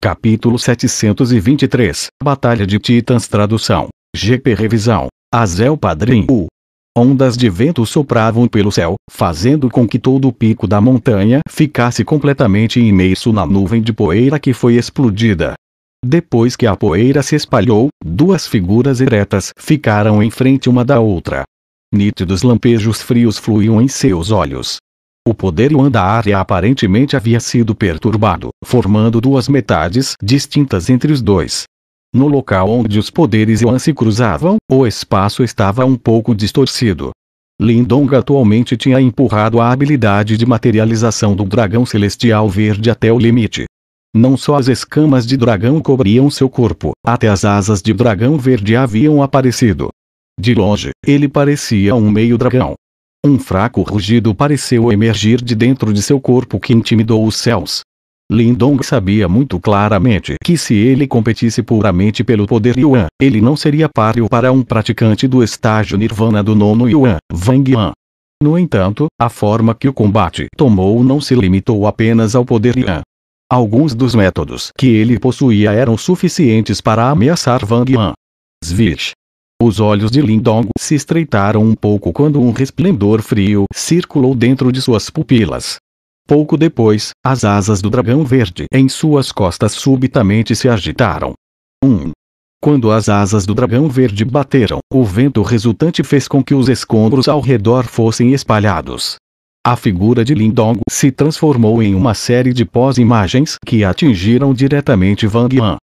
Capítulo 723 Batalha de Titãs Tradução GP Revisão Azel Padrinho Ondas de vento sopravam pelo céu, fazendo com que todo o pico da montanha ficasse completamente imerso na nuvem de poeira que foi explodida. Depois que a poeira se espalhou, duas figuras eretas ficaram em frente uma da outra. Nítidos lampejos frios fluíam em seus olhos. O poder Yuan da área aparentemente havia sido perturbado, formando duas metades distintas entre os dois. No local onde os poderes Yuan se cruzavam, o espaço estava um pouco distorcido. Lindong atualmente tinha empurrado a habilidade de materialização do dragão celestial verde até o limite. Não só as escamas de dragão cobriam seu corpo, até as asas de dragão verde haviam aparecido. De longe, ele parecia um meio-dragão. Um fraco rugido pareceu emergir de dentro de seu corpo que intimidou os céus. Lindong sabia muito claramente que se ele competisse puramente pelo poder Yuan, ele não seria páreo para um praticante do estágio Nirvana do nono Yuan, Wang Yuan. No entanto, a forma que o combate tomou não se limitou apenas ao poder Yuan. Alguns dos métodos que ele possuía eram suficientes para ameaçar Wang Yuan. Zvish, os olhos de Lindong se estreitaram um pouco quando um resplendor frio circulou dentro de suas pupilas. Pouco depois, as asas do dragão verde em suas costas subitamente se agitaram. Um. Quando as asas do dragão verde bateram, o vento resultante fez com que os escombros ao redor fossem espalhados. A figura de Lindong se transformou em uma série de pós-imagens que atingiram diretamente Wang Yan.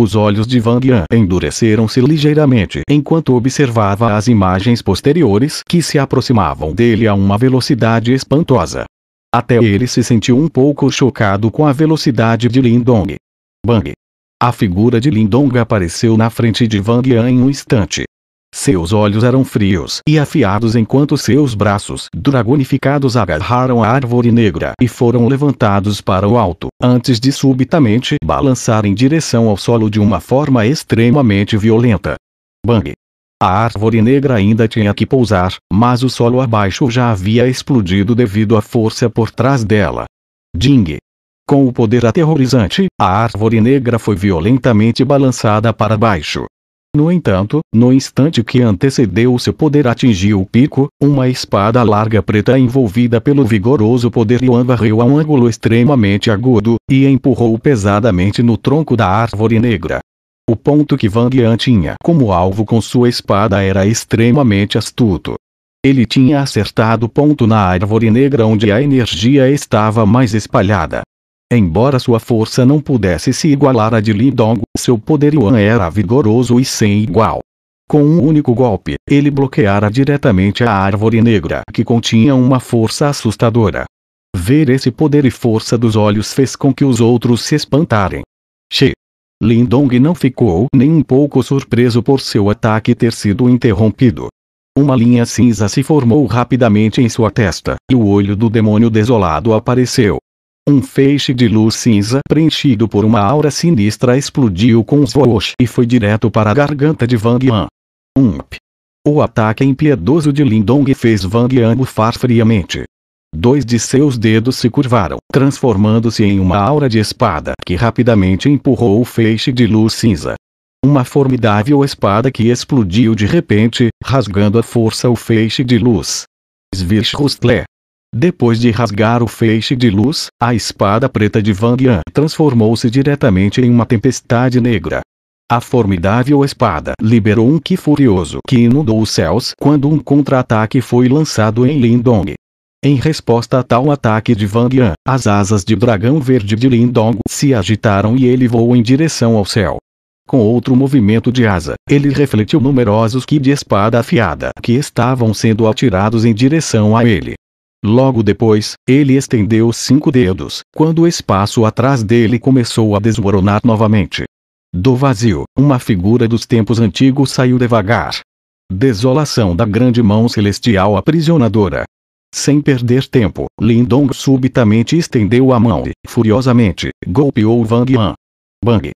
Os olhos de Van Yan endureceram-se ligeiramente enquanto observava as imagens posteriores que se aproximavam dele a uma velocidade espantosa. Até ele se sentiu um pouco chocado com a velocidade de Lindong. Bang! A figura de Lindong apareceu na frente de Van Yan em um instante, seus olhos eram frios e afiados enquanto seus braços dragonificados agarraram a árvore negra e foram levantados para o alto, antes de subitamente balançar em direção ao solo de uma forma extremamente violenta. Bang! A árvore negra ainda tinha que pousar, mas o solo abaixo já havia explodido devido à força por trás dela. Ding! Com o poder aterrorizante, a árvore negra foi violentamente balançada para baixo, no entanto, no instante que antecedeu seu poder atingiu o pico, uma espada larga preta envolvida pelo vigoroso poder Yuan varreu a um ângulo extremamente agudo, e empurrou pesadamente no tronco da árvore negra. O ponto que Van Lian tinha como alvo com sua espada era extremamente astuto. Ele tinha acertado o ponto na árvore negra onde a energia estava mais espalhada. Embora sua força não pudesse se igualar à de Dong, seu poder Yuan era vigoroso e sem igual. Com um único golpe, ele bloqueara diretamente a árvore negra que continha uma força assustadora. Ver esse poder e força dos olhos fez com que os outros se espantarem. Xi. Dong não ficou nem um pouco surpreso por seu ataque ter sido interrompido. Uma linha cinza se formou rapidamente em sua testa, e o olho do demônio desolado apareceu. Um feixe de luz cinza preenchido por uma aura sinistra explodiu com os voos e foi direto para a garganta de Wang Yan. Ump. O ataque impiedoso de Lindong fez Wang Yan bufar friamente. Dois de seus dedos se curvaram, transformando-se em uma aura de espada que rapidamente empurrou o feixe de luz cinza. Uma formidável espada que explodiu de repente, rasgando a força o feixe de luz. Svirchustle. Depois de rasgar o feixe de luz, a espada preta de Van Yan transformou-se diretamente em uma tempestade negra. A formidável espada liberou um ki furioso que inundou os céus quando um contra-ataque foi lançado em Lindong. Em resposta a tal ataque de Van Yan, as asas de dragão verde de Lindong se agitaram e ele voou em direção ao céu. Com outro movimento de asa, ele refletiu numerosos ki de espada afiada que estavam sendo atirados em direção a ele. Logo depois, ele estendeu cinco dedos, quando o espaço atrás dele começou a desmoronar novamente. Do vazio, uma figura dos tempos antigos saiu devagar. Desolação da grande mão celestial aprisionadora. Sem perder tempo, Lindong subitamente estendeu a mão e, furiosamente, golpeou Wang Yan. Bang!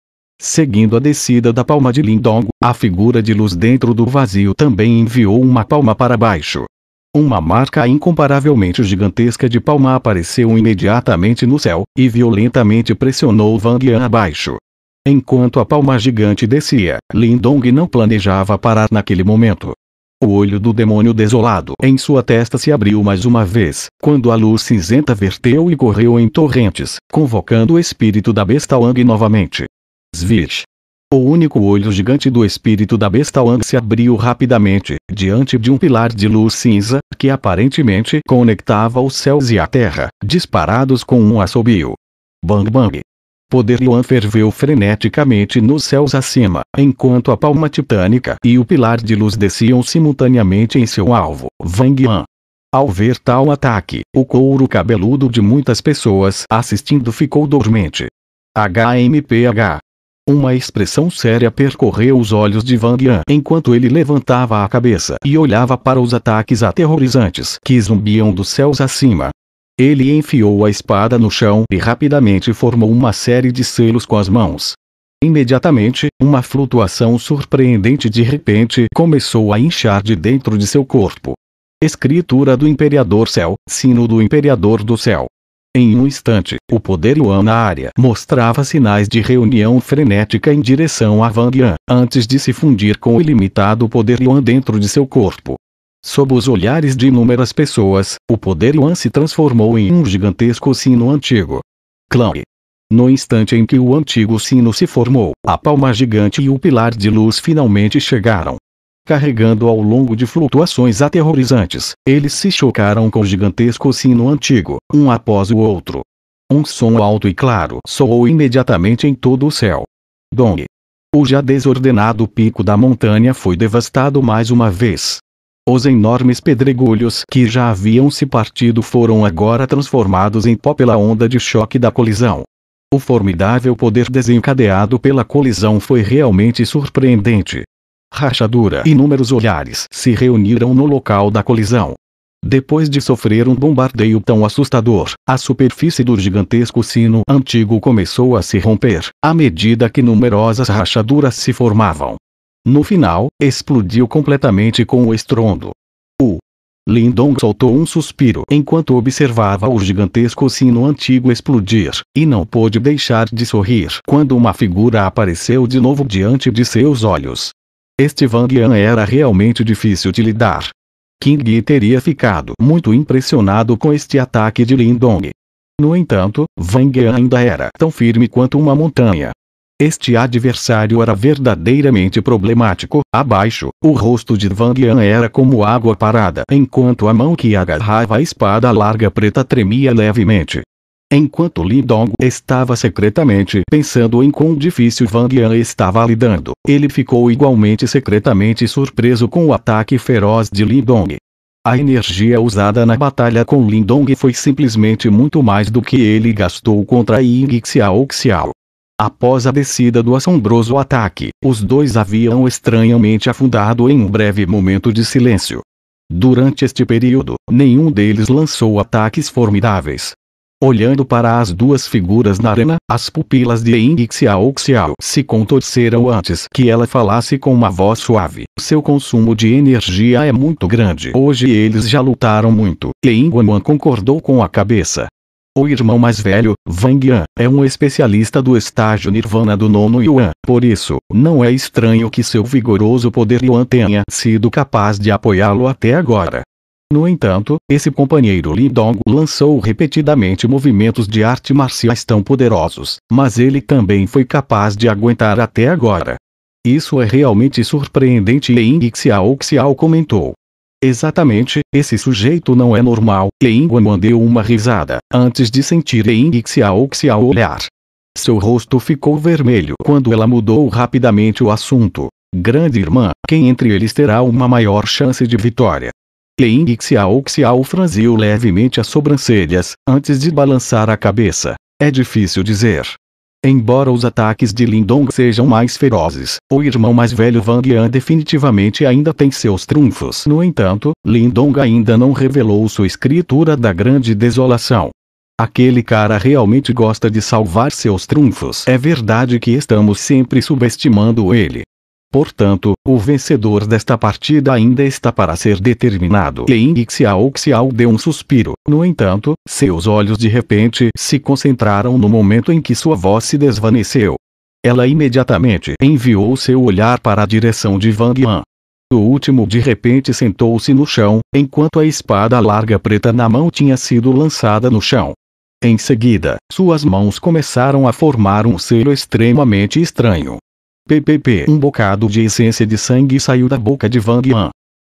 Seguindo a descida da palma de Lindong, a figura de luz dentro do vazio também enviou uma palma para baixo, uma marca incomparavelmente gigantesca de palma apareceu imediatamente no céu, e violentamente pressionou Wang Yan abaixo. Enquanto a palma gigante descia, Lin Dong não planejava parar naquele momento. O olho do demônio desolado em sua testa se abriu mais uma vez, quando a luz cinzenta verteu e correu em torrentes, convocando o espírito da besta Wang novamente. Svish, o único olho gigante do espírito da besta Wang se abriu rapidamente, diante de um pilar de luz cinza, que aparentemente conectava os céus e a terra, disparados com um assobio. Bang bang. Poder Yuan ferveu freneticamente nos céus acima, enquanto a palma titânica e o pilar de luz desciam simultaneamente em seu alvo, Wang Yan. Ao ver tal ataque, o couro cabeludo de muitas pessoas assistindo ficou dormente. HMPH uma expressão séria percorreu os olhos de Van Gyan enquanto ele levantava a cabeça e olhava para os ataques aterrorizantes que zumbiam dos céus acima. Ele enfiou a espada no chão e rapidamente formou uma série de selos com as mãos. Imediatamente, uma flutuação surpreendente de repente começou a inchar de dentro de seu corpo. Escritura do Imperador Céu, Sino do Imperador do Céu. Em um instante, o poder Yuan na área mostrava sinais de reunião frenética em direção a Wang Yan, antes de se fundir com o ilimitado poder Yuan dentro de seu corpo. Sob os olhares de inúmeras pessoas, o poder Yuan se transformou em um gigantesco sino antigo. Clang. No instante em que o antigo sino se formou, a palma gigante e o pilar de luz finalmente chegaram carregando ao longo de flutuações aterrorizantes. Eles se chocaram com o gigantesco sino antigo, um após o outro. Um som alto e claro soou imediatamente em todo o céu. Dong. O já desordenado pico da montanha foi devastado mais uma vez. Os enormes pedregulhos que já haviam se partido foram agora transformados em pó pela onda de choque da colisão. O formidável poder desencadeado pela colisão foi realmente surpreendente rachadura e inúmeros olhares se reuniram no local da colisão. Depois de sofrer um bombardeio tão assustador, a superfície do gigantesco sino antigo começou a se romper, à medida que numerosas rachaduras se formavam. No final, explodiu completamente com o estrondo. O Lindong soltou um suspiro enquanto observava o gigantesco sino antigo explodir, e não pôde deixar de sorrir quando uma figura apareceu de novo diante de seus olhos. Este Wang Yan era realmente difícil de lidar. King Yi teria ficado muito impressionado com este ataque de Lin Dong. No entanto, Wang Yan ainda era tão firme quanto uma montanha. Este adversário era verdadeiramente problemático. Abaixo, o rosto de Wang Yan era como água parada, enquanto a mão que agarrava a espada larga preta tremia levemente. Enquanto Lin Dong estava secretamente pensando em quão difícil Wang Yan estava lidando, ele ficou igualmente secretamente surpreso com o ataque feroz de Lin Dong. A energia usada na batalha com Lin Dong foi simplesmente muito mais do que ele gastou contra Ying Xiao Xiao. Após a descida do assombroso ataque, os dois haviam estranhamente afundado em um breve momento de silêncio. Durante este período, nenhum deles lançou ataques formidáveis, Olhando para as duas figuras na arena, as pupilas de Eng Xiao Xiao se contorceram antes que ela falasse com uma voz suave. Seu consumo de energia é muito grande. Hoje eles já lutaram muito. Eng Wanwan concordou com a cabeça. O irmão mais velho, Wang Yan, é um especialista do estágio nirvana do nono Yuan, por isso, não é estranho que seu vigoroso poder Yuan tenha sido capaz de apoiá-lo até agora. No entanto, esse companheiro Li Dong lançou repetidamente movimentos de arte marciais tão poderosos, mas ele também foi capaz de aguentar até agora. Isso é realmente surpreendente Ling Xiao Xiao comentou. Exatamente, esse sujeito não é normal, Ling Guan deu uma risada, antes de sentir Ling Xiao Xiao olhar. Seu rosto ficou vermelho quando ela mudou rapidamente o assunto. Grande irmã, quem entre eles terá uma maior chance de vitória? Klein Xiao Xiao franziu levemente as sobrancelhas, antes de balançar a cabeça. É difícil dizer. Embora os ataques de Lindong sejam mais ferozes, o irmão mais velho Wang Yan definitivamente ainda tem seus trunfos. No entanto, Lindong ainda não revelou sua escritura da grande desolação. Aquele cara realmente gosta de salvar seus trunfos. É verdade que estamos sempre subestimando ele. Portanto, o vencedor desta partida ainda está para ser determinado. Lein Xiao Xiao deu um suspiro. No entanto, seus olhos de repente se concentraram no momento em que sua voz se desvaneceu. Ela imediatamente enviou seu olhar para a direção de Wang Yan. O último de repente sentou-se no chão, enquanto a espada larga preta na mão tinha sido lançada no chão. Em seguida, suas mãos começaram a formar um selo extremamente estranho. PPP. Um bocado de essência de sangue saiu da boca de Wang Yan.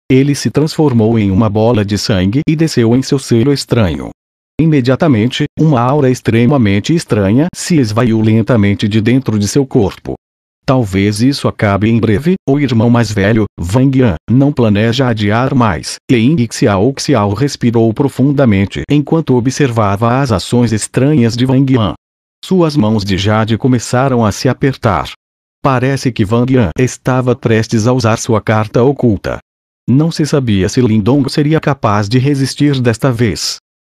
Ele se transformou em uma bola de sangue e desceu em seu selo estranho. Imediatamente, uma aura extremamente estranha se esvaiu lentamente de dentro de seu corpo. Talvez isso acabe em breve, o irmão mais velho, Wang Yan, não planeja adiar mais. Lin Xiao Xiao respirou profundamente enquanto observava as ações estranhas de Wang Yan. Suas mãos de jade começaram a se apertar. Parece que Van Yan estava prestes a usar sua carta oculta. Não se sabia se Lindong seria capaz de resistir desta vez.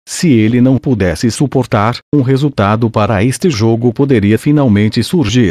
Se ele não pudesse suportar, um resultado para este jogo poderia finalmente surgir.